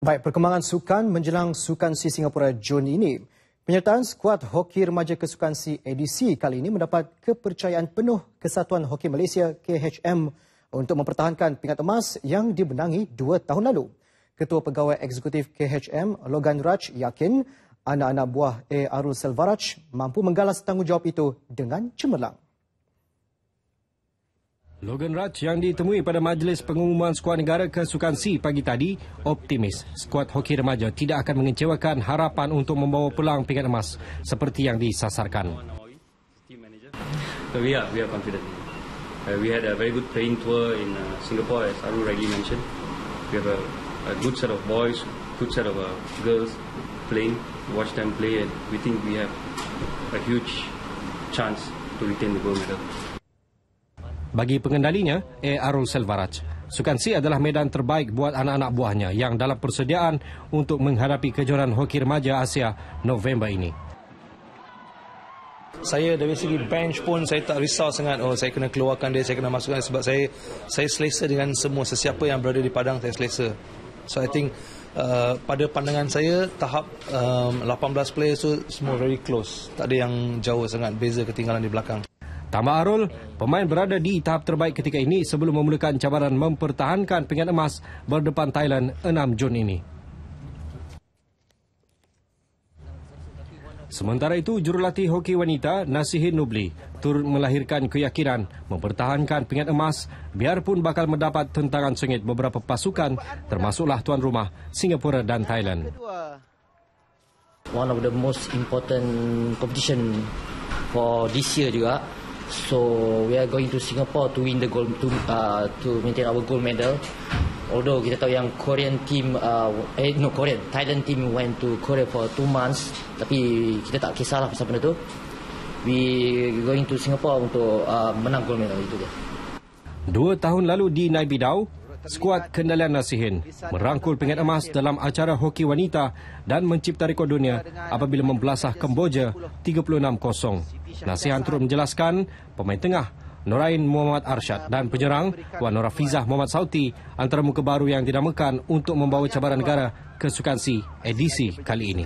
Baik, perkembangan sukan menjelang sukan si Singapura Jun ini. Penyertaan skuad hoki remaja kesukan si ADC kali ini mendapat kepercayaan penuh Kesatuan Hoki Malaysia KHM untuk mempertahankan pingat emas yang dibenangi dua tahun lalu. Ketua Pegawai Eksekutif KHM Logan Raj yakin anak-anak buah A. Arul Selvaraj mampu menggalas tanggungjawab itu dengan cemerlang. Logan Raj yang ditemui pada majlis pengumuman skuad negara kesukan C pagi tadi optimis skuad hoki remaja tidak akan mengecewakan harapan untuk membawa pulang pingat emas seperti yang disasarkan. So we are we are confident. Uh, we had a very good playing tour in uh, Singapore as Aru Regi mentioned. We have a, a good set of boys, good set of uh, girls playing. Watch them play and we think we have a huge chance to retain the gold medal. Bagi pengendalinya, A. Arul Selvaraj. Sukan C adalah medan terbaik buat anak-anak buahnya yang dalam persediaan untuk menghadapi kejuaraan hoki remaja Asia November ini. Saya dari segi bench pun saya tak risau sangat oh saya kena keluarkan dia saya kena masukkan dia sebab saya saya selesa dengan semua sesiapa yang berada di padang saya selesa. So I think uh, pada pandangan saya tahap um, 18 players tu semua very close. Tak ada yang jauh sangat beza ketinggalan di belakang. Tambah Arul, pemain berada di tahap terbaik ketika ini sebelum memulakan cabaran mempertahankan pingat emas berdepan Thailand 6 Jun ini. Sementara itu, jurulatih hoki wanita Nasihin Nubli turut melahirkan keyakinan mempertahankan pingat emas biarpun bakal mendapat tentangan sengit beberapa pasukan termasuklah tuan rumah Singapura dan Thailand. One of the most important competition for this year juga. So we are going to Singapore to win the gold to uh, to maintain our gold medal. Although kita tahu yang Korean team uh, eh no Korean Thailand team went to Korea for two months, tapi kita tak kisahlah pasal benda tu. We going to Singapore untuk uh, menang gold medal itu dia. Dua tahun lalu di Naibidau, skuad kendalian Nasihin merangkul pingat emas dalam acara hoki wanita dan mencipta rekod dunia apabila membelasah Kemboja 36-0. Nasihat turut menjelaskan pemain tengah Norain Muhammad Arshad dan penyerang Wan Nora Muhammad Sauti antara muka baru yang dinamakan untuk membawa cabaran negara ke Sukansi edisi kali ini.